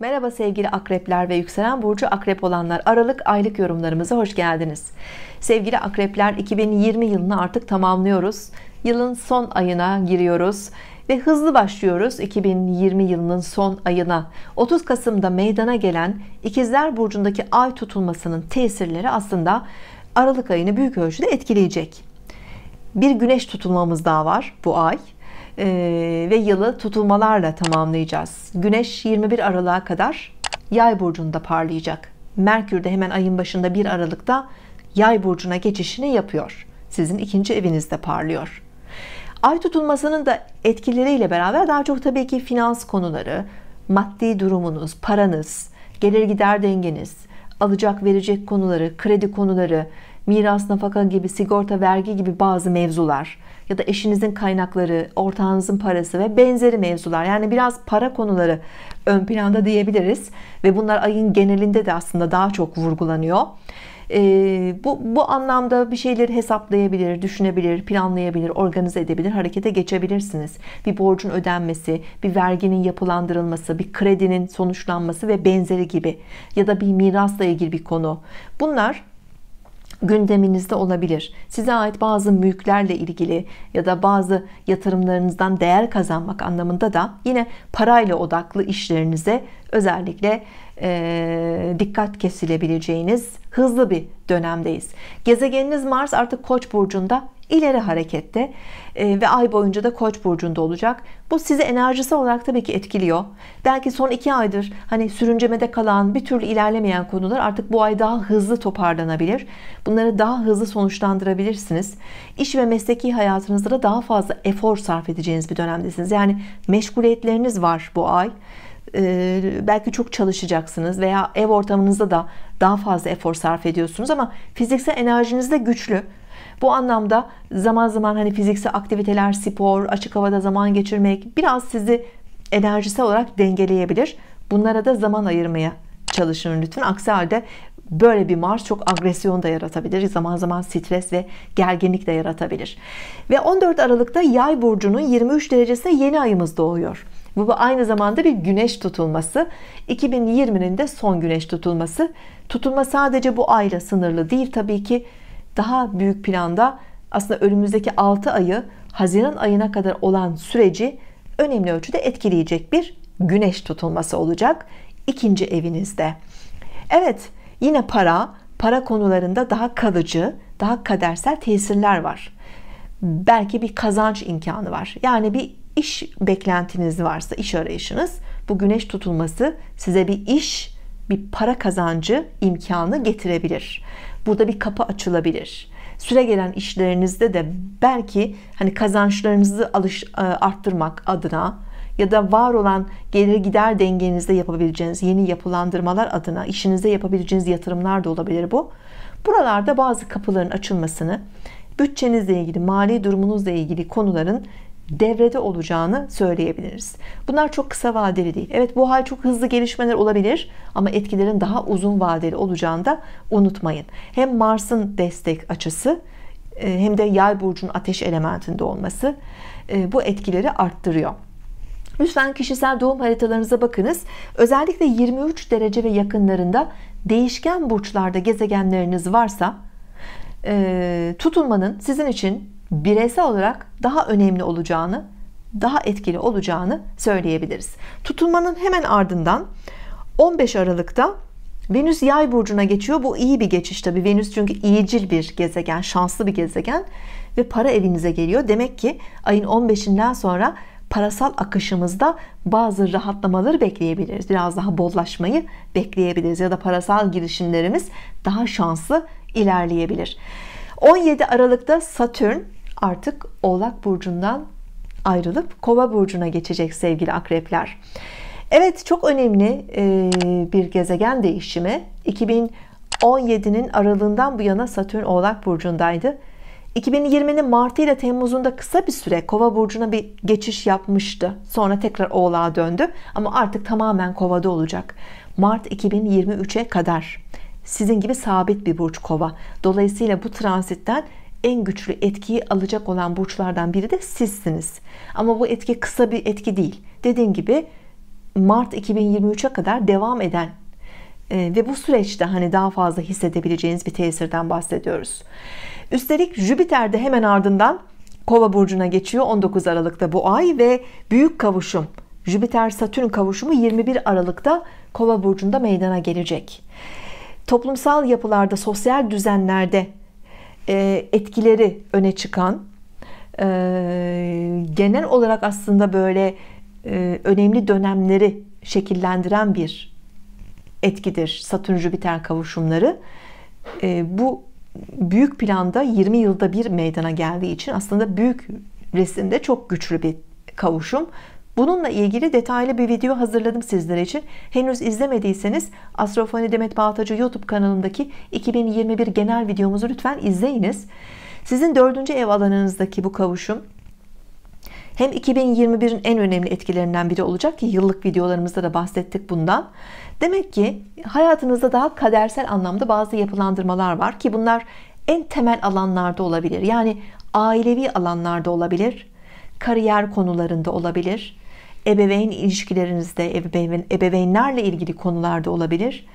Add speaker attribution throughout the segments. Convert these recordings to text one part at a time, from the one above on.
Speaker 1: Merhaba sevgili akrepler ve yükselen burcu akrep olanlar Aralık aylık yorumlarımıza hoş geldiniz sevgili akrepler 2020 yılını artık tamamlıyoruz yılın son ayına giriyoruz ve hızlı başlıyoruz 2020 yılının son ayına 30 Kasım'da meydana gelen ikizler burcundaki ay tutulmasının tesirleri aslında Aralık ayını büyük ölçüde etkileyecek bir güneş tutulmamız daha var bu ay ee, ve yılı tutulmalarla tamamlayacağız. Güneş 21 Aralık'a kadar Yay burcunda parlayacak. Merkür de hemen ayın başında 1 Aralık'ta Yay burcuna geçişini yapıyor. Sizin ikinci evinizde parlıyor. Ay tutulmasının da etkileriyle beraber daha çok tabii ki finans konuları, maddi durumunuz, paranız, gelir gider dengeniz, alacak verecek konuları, kredi konuları, miras nafaka gibi sigorta vergi gibi bazı mevzular ya da eşinizin kaynakları, ortağınızın parası ve benzeri mevzular. Yani biraz para konuları ön planda diyebiliriz ve bunlar ayın genelinde de aslında daha çok vurgulanıyor. Ee, bu, bu anlamda bir şeyleri hesaplayabilir, düşünebilir, planlayabilir, organize edebilir, harekete geçebilirsiniz. Bir borcun ödenmesi, bir verginin yapılandırılması, bir kredinin sonuçlanması ve benzeri gibi ya da bir mirasla ilgili bir konu. Bunlar gündeminizde olabilir. Size ait bazı mülklerle ilgili ya da bazı yatırımlarınızdan değer kazanmak anlamında da yine parayla odaklı işlerinize özellikle e, dikkat kesilebileceğiniz hızlı bir dönemdeyiz. Gezegeniniz Mars artık Koç burcunda ileri harekette e, ve ay boyunca da koç burcunda olacak bu sizi enerjisi olarak tabii ki etkiliyor belki son iki aydır hani sürüncemede kalan bir türlü ilerlemeyen konular artık bu ay daha hızlı toparlanabilir bunları daha hızlı sonuçlandırabilirsiniz İş ve mesleki hayatınızda da daha fazla efor sarf edeceğiniz bir dönemdesiniz yani meşguliyetleriniz var bu ay e, belki çok çalışacaksınız veya ev ortamınızda da daha fazla efor sarf ediyorsunuz ama fiziksel enerjiniz de güçlü bu anlamda zaman zaman hani fiziksel aktiviteler, spor, açık havada zaman geçirmek biraz sizi enerjisel olarak dengeleyebilir. Bunlara da zaman ayırmaya çalışın lütfen. Aksi halde böyle bir Mars çok agresyon da yaratabilir. Zaman zaman stres ve gerginlik de yaratabilir. Ve 14 Aralık'ta Yay burcunun 23 derecesinde yeni ayımız doğuyor. Bu aynı zamanda bir güneş tutulması. 2020'nin de son güneş tutulması. Tutulma sadece bu ayla sınırlı değil tabii ki daha büyük planda aslında önümüzdeki 6 ayı Haziran ayına kadar olan süreci önemli ölçüde etkileyecek bir güneş tutulması olacak ikinci evinizde. Evet yine para, para konularında daha kalıcı, daha kadersel tesirler var. Belki bir kazanç imkanı var. Yani bir iş beklentiniz varsa, iş arayışınız bu güneş tutulması size bir iş, bir para kazancı imkanı getirebilir. Burada bir kapı açılabilir. Süre gelen işlerinizde de belki hani kazançlarınızı alış, e, arttırmak adına ya da var olan gelir gider dengenizde yapabileceğiniz yeni yapılandırmalar adına işinizde yapabileceğiniz yatırımlar da olabilir bu. Buralarda bazı kapıların açılmasını, bütçenizle ilgili, mali durumunuzla ilgili konuların devrede olacağını söyleyebiliriz. Bunlar çok kısa vadeli değil. Evet bu hal çok hızlı gelişmeler olabilir ama etkilerin daha uzun vadeli olacağını da unutmayın. Hem Mars'ın destek açısı e, hem de yay burcunun ateş elementinde olması e, bu etkileri arttırıyor. Lütfen kişisel doğum haritalarınıza bakınız. Özellikle 23 derece ve yakınlarında değişken burçlarda gezegenleriniz varsa e, tutulmanın sizin için bireysel olarak daha önemli olacağını, daha etkili olacağını söyleyebiliriz. Tutulmanın hemen ardından 15 Aralık'ta Venüs Yay burcuna geçiyor. Bu iyi bir geçiş tabii. Venüs çünkü iyicil bir gezegen, şanslı bir gezegen ve para evinize geliyor. Demek ki ayın 15'inden sonra parasal akışımızda bazı rahatlamaları bekleyebiliriz. Biraz daha bollaşmayı bekleyebiliriz ya da parasal girişimlerimiz daha şanslı ilerleyebilir. 17 Aralık'ta Satürn artık Oğlak burcundan ayrılıp Kova burcuna geçecek sevgili akrepler. Evet çok önemli e, bir gezegen değişimi 2017'nin aralığından bu yana Satürn Oğlak burcundaydı. 2020'nin Martı ile Temmuz'unda kısa bir süre Kova burcuna bir geçiş yapmıştı. Sonra tekrar Oğlak'a döndü ama artık tamamen Kova'da olacak. Mart 2023'e kadar sizin gibi sabit bir burç Kova. Dolayısıyla bu transitten en güçlü etkiyi alacak olan burçlardan biri de sizsiniz. Ama bu etki kısa bir etki değil. Dediğim gibi Mart 2023'e kadar devam eden e, ve bu süreçte hani daha fazla hissedebileceğiniz bir tesirden bahsediyoruz. Üstelik Jüpiter de hemen ardından Kova burcuna geçiyor 19 Aralık'ta bu ay ve büyük kavuşum Jüpiter Satürn kavuşumu 21 Aralık'ta Kova burcunda meydana gelecek. Toplumsal yapılarda, sosyal düzenlerde e, etkileri öne çıkan e, genel olarak aslında böyle e, önemli dönemleri şekillendiren bir etkidir Satürn Jüpiter kavuşumları bu büyük planda 20 yılda bir meydana geldiği için aslında büyük resimde çok güçlü bir kavuşum Bununla ilgili detaylı bir video hazırladım sizler için. Henüz izlemediyseniz Astrofani Demet Bağtacı YouTube kanalındaki 2021 genel videomuzu lütfen izleyiniz. Sizin dördüncü ev alanınızdaki bu kavuşum hem 2021'in en önemli etkilerinden biri olacak ki yıllık videolarımızda da bahsettik bundan. Demek ki hayatınızda daha kadersel anlamda bazı yapılandırmalar var ki bunlar en temel alanlarda olabilir. Yani ailevi alanlarda olabilir, kariyer konularında olabilir, ebeveyn ilişkilerinizde ebeveyn, ebeveynlerle ilgili konularda olabilir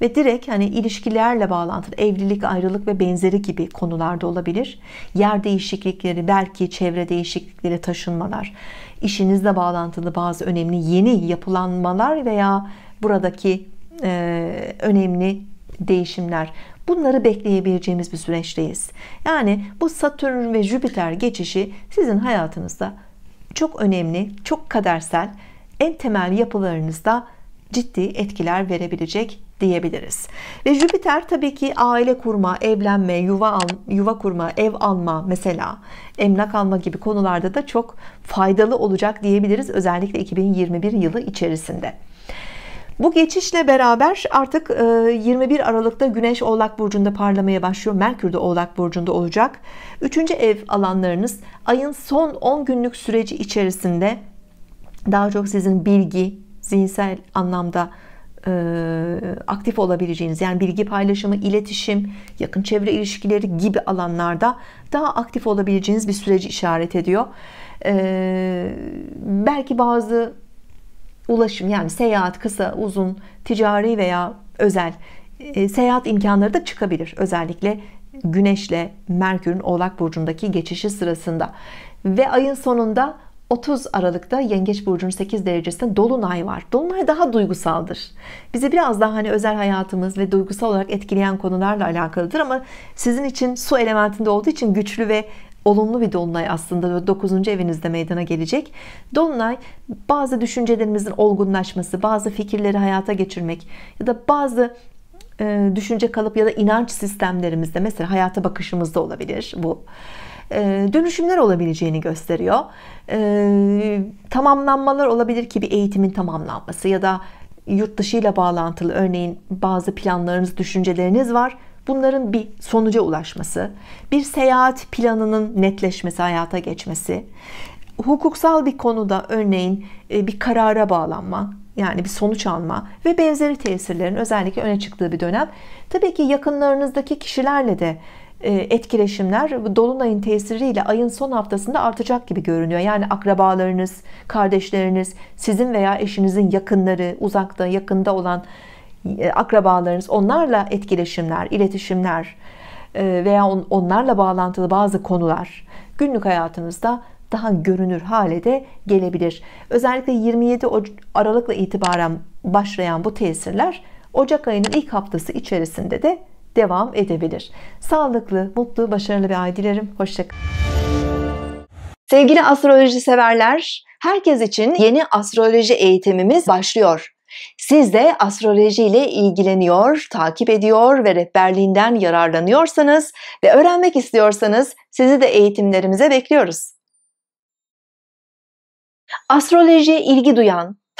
Speaker 1: ve direkt hani ilişkilerle bağlantılı evlilik, ayrılık ve benzeri gibi konularda olabilir. Yer değişiklikleri, belki çevre değişiklikleri, taşınmalar, işinizle bağlantılı bazı önemli yeni yapılanmalar veya buradaki e, önemli değişimler. Bunları bekleyebileceğimiz bir süreçteyiz. Yani bu Satürn ve Jüpiter geçişi sizin hayatınızda çok önemli, çok kadersel en temel yapılarınızda ciddi etkiler verebilecek diyebiliriz. Ve Jüpiter tabii ki aile kurma, evlenme, yuva al, yuva kurma, ev alma mesela, emlak alma gibi konularda da çok faydalı olacak diyebiliriz özellikle 2021 yılı içerisinde. Bu geçişle beraber artık 21 e, Aralık'ta Güneş Oğlak Burcu'nda parlamaya başlıyor. Merkür de Oğlak Burcu'nda olacak. Üçüncü ev alanlarınız ayın son 10 günlük süreci içerisinde daha çok sizin bilgi, zihinsel anlamda e, aktif olabileceğiniz yani bilgi paylaşımı, iletişim, yakın çevre ilişkileri gibi alanlarda daha aktif olabileceğiniz bir süreci işaret ediyor. Ee, belki bazı ulaşım yani seyahat kısa uzun ticari veya özel e, seyahat imkanları da çıkabilir özellikle güneşle merkürün oğlak burcundaki geçişi sırasında ve ayın sonunda 30 Aralık'ta Yengeç Burcu'nun 8 derecesinde Dolunay var. Dolunay daha duygusaldır. Bizi biraz daha hani özel hayatımız ve duygusal olarak etkileyen konularla alakalıdır ama sizin için su elementinde olduğu için güçlü ve olumlu bir dolunay aslında 9. evinizde meydana gelecek. Dolunay bazı düşüncelerimizin olgunlaşması, bazı fikirleri hayata geçirmek ya da bazı düşünce kalıp ya da inanç sistemlerimizde mesela hayata bakışımızda olabilir bu. E, dönüşümler olabileceğini gösteriyor. E, tamamlanmalar olabilir ki bir eğitimin tamamlanması ya da yurt dışı bağlantılı örneğin bazı planlarınız, düşünceleriniz var. Bunların bir sonuca ulaşması, bir seyahat planının netleşmesi, hayata geçmesi, hukuksal bir konuda örneğin e, bir karara bağlanma, yani bir sonuç alma ve benzeri tesirlerin özellikle öne çıktığı bir dönem. Tabii ki yakınlarınızdaki kişilerle de e, etkileşimler dolunayın tesiriyle ayın son haftasında artacak gibi görünüyor. Yani akrabalarınız, kardeşleriniz, sizin veya eşinizin yakınları, uzakta, yakında olan e, akrabalarınız, onlarla etkileşimler, iletişimler e, veya onlarla bağlantılı bazı konular günlük hayatınızda daha görünür hale de gelebilir. Özellikle 27 Aralık'la itibaren başlayan bu tesirler Ocak ayının ilk haftası içerisinde de devam edebilir. Sağlıklı, mutlu, başarılı bir ay dilerim. Hoşçakalın. Sevgili astroloji severler, herkes için yeni astroloji eğitimimiz başlıyor. Siz de astroloji ile ilgileniyor, takip ediyor ve rehberliğinden yararlanıyorsanız ve öğrenmek istiyorsanız sizi de eğitimlerimize bekliyoruz. Astrolojiye ilgi duyan,